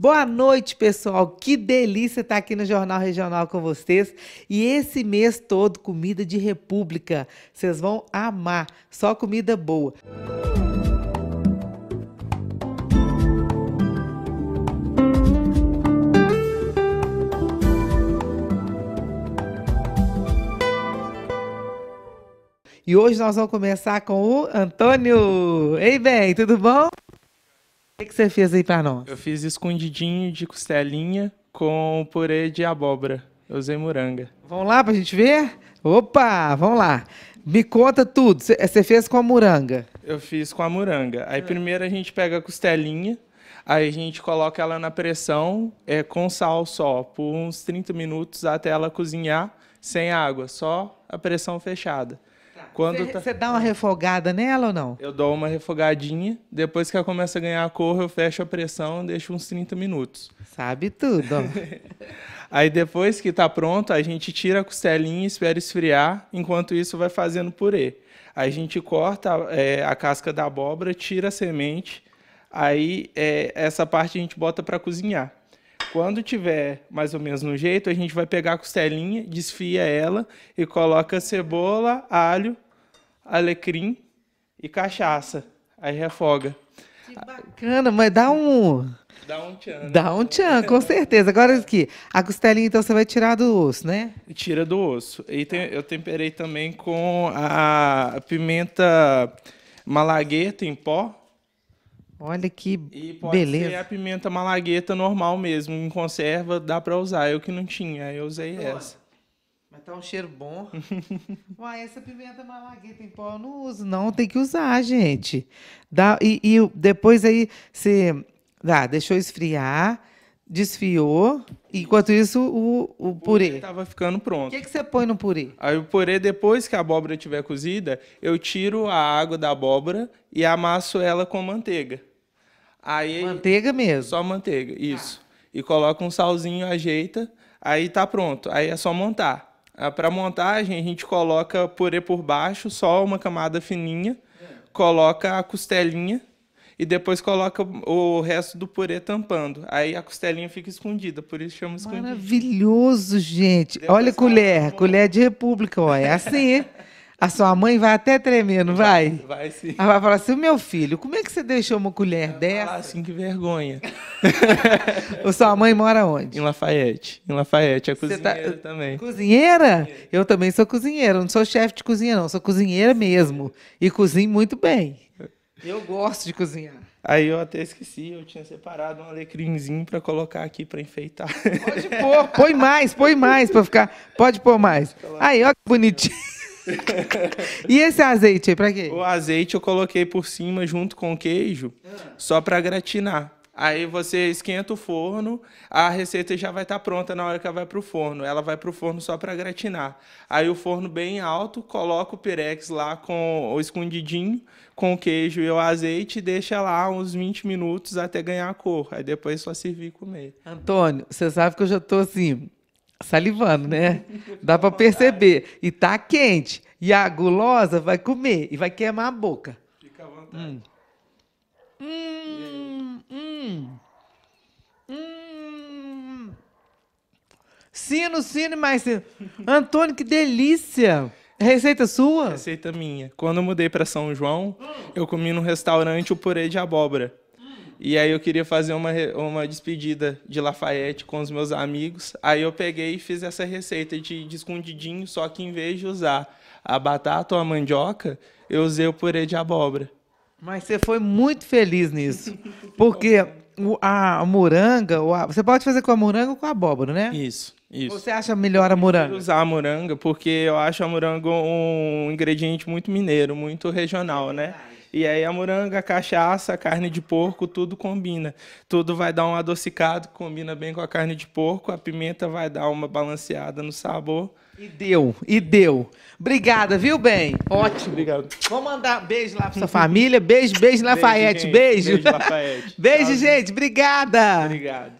Boa noite, pessoal. Que delícia estar aqui no Jornal Regional com vocês. E esse mês todo, comida de república. Vocês vão amar. Só comida boa. E hoje nós vamos começar com o Antônio. Ei, bem, tudo bom? O que, você fez aí para nós? Eu fiz escondidinho de costelinha com purê de abóbora. Eu usei moranga. Vamos lá para a gente ver? Opa, vamos lá. Me conta tudo. Você fez com a moranga? Eu fiz com a moranga. Aí é. primeiro a gente pega a costelinha, aí a gente coloca ela na pressão é, com sal só, por uns 30 minutos até ela cozinhar, sem água, só a pressão fechada. Quando Você tá... dá uma refogada nela ou não? Eu dou uma refogadinha. Depois que ela começa a ganhar a cor, eu fecho a pressão e deixo uns 30 minutos. Sabe tudo. Aí depois que está pronto, a gente tira a costelinha, espera esfriar. Enquanto isso, vai fazendo purê. a gente corta é, a casca da abóbora, tira a semente. Aí é, essa parte a gente bota para cozinhar. Quando tiver mais ou menos no jeito, a gente vai pegar a costelinha, desfia ela e coloca cebola, alho alecrim e cachaça. Aí refoga. Que bacana, mas dá um. Dá um tchan. Né? Dá um tchan, com certeza. Agora aqui, a costelinha, então, você vai tirar do osso, né? Tira do osso. E tem, eu temperei também com a pimenta malagueta em pó. Olha que e pode beleza. Ser a pimenta malagueta normal mesmo, em conserva, dá para usar. Eu que não tinha, eu usei essa. Mas tá um cheiro bom. Uai, essa pimenta malagueta em pó eu não uso, não. Tem que usar, gente. Dá, e, e depois aí você dá, deixou esfriar, desfiou. Enquanto isso, o, o, o purê. Tava ficando pronto. O que, que você põe no purê? Aí o purê, depois que a abóbora estiver cozida, eu tiro a água da abóbora e amasso ela com manteiga. Aí, manteiga mesmo? Só manteiga, tá. isso. Ah. E coloca um salzinho, ajeita, aí tá pronto. Aí é só montar. Ah, Para montagem, a gente coloca purê por baixo, só uma camada fininha, coloca a costelinha e depois coloca o resto do purê tampando. Aí a costelinha fica escondida, por isso chama escondida. Maravilhoso, gente. Depois Olha colher, colher de república, ó, é assim. A sua mãe vai até tremendo, vai? Vai, sim. Ela vai falar assim: meu filho, como é que você deixou uma colher dessa? Ah, assim, que vergonha. O sua mãe mora onde? Em Lafayette. Em Lafayette, é cozinheira tá... também. Cozinheira? cozinheira? Eu também sou cozinheira. Não sou chefe de cozinha, não. Sou cozinheira sim. mesmo. E cozinho muito bem. Eu gosto de cozinhar. Aí eu até esqueci, eu tinha separado um alecrimzinho para colocar aqui para enfeitar. Pode pôr, põe mais, põe mais para ficar. Pode pôr mais. Aí, ó que bonitinho e esse azeite aí, pra quê? O azeite eu coloquei por cima junto com o queijo, ah. só pra gratinar. Aí você esquenta o forno, a receita já vai estar tá pronta na hora que ela vai pro forno. Ela vai pro forno só para gratinar. Aí o forno bem alto, coloca o pirex lá com o escondidinho, com o queijo e o azeite, e deixa lá uns 20 minutos até ganhar a cor. Aí depois é só servir e comer. Antônio, você sabe que eu já tô assim, Salivando, né? Dá para perceber. E tá quente. E a gulosa vai comer e vai queimar a boca. Fica à vontade. Hum. Hum. Hum. hum. Sino, sino e mais sino. Antônio, que delícia! Receita sua? Receita minha. Quando eu mudei para São João, eu comi num restaurante o purê de abóbora. E aí eu queria fazer uma, uma despedida de Lafayette com os meus amigos. Aí eu peguei e fiz essa receita de, de escondidinho, só que em vez de usar a batata ou a mandioca, eu usei o purê de abóbora. Mas você foi muito feliz nisso. Porque a moranga, você pode fazer com a moranga ou com a abóbora, né? Isso. Isso. Você acha melhor a moranga? Eu usar a moranga porque eu acho a moranga um ingrediente muito mineiro, muito regional, né? É e aí a moranga, a cachaça, a carne de porco, tudo combina. Tudo vai dar um adocicado, combina bem com a carne de porco, a pimenta vai dar uma balanceada no sabor. E deu, e deu. Obrigada, viu, bem? Ótimo. Obrigado. Vou mandar beijo lá pra sua família. Beijo, beijo, Lafayette. Beijo. Beijo, beijo Lafayette. beijo, Tchau, gente. Obrigada. Obrigado.